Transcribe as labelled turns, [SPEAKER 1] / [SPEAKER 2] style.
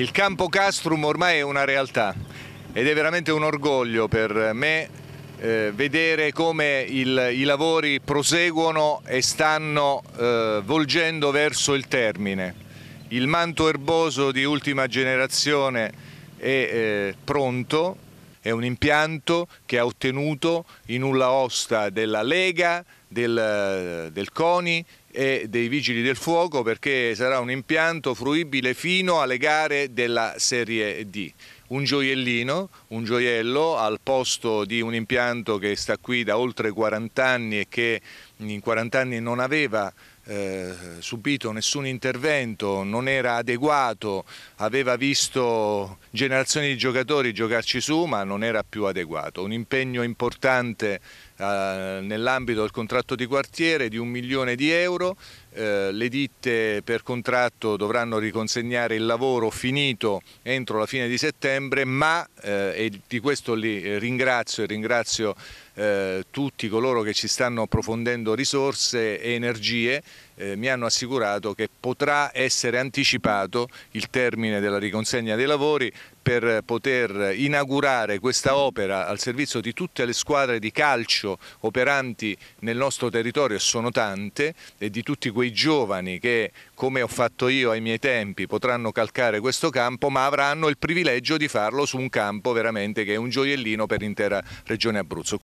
[SPEAKER 1] Il campo Castrum ormai è una realtà ed è veramente un orgoglio per me eh, vedere come il, i lavori proseguono e stanno eh, volgendo verso il termine. Il manto erboso di ultima generazione è eh, pronto, è un impianto che ha ottenuto i nulla osta della Lega, del, del CONI, e dei vigili del fuoco perché sarà un impianto fruibile fino alle gare della Serie D un gioiellino, un gioiello al posto di un impianto che sta qui da oltre 40 anni e che in 40 anni non aveva eh, subito nessun intervento, non era adeguato, aveva visto generazioni di giocatori giocarci su ma non era più adeguato. Un impegno importante eh, nell'ambito del contratto di quartiere di un milione di euro eh, le ditte per contratto dovranno riconsegnare il lavoro finito entro la fine di settembre, ma eh, e di questo li ringrazio e ringrazio eh, tutti coloro che ci stanno approfondendo risorse e energie, eh, mi hanno assicurato che potrà essere anticipato il termine della riconsegna dei lavori per poter inaugurare questa opera al servizio di tutte le squadre di calcio operanti nel nostro territorio, e sono tante, e di tutti quei giovani che, come ho fatto io ai miei tempi, potranno calcare questo campo, ma avranno il privilegio di farlo su un campo veramente che è un gioiellino per l'intera regione Abruzzo.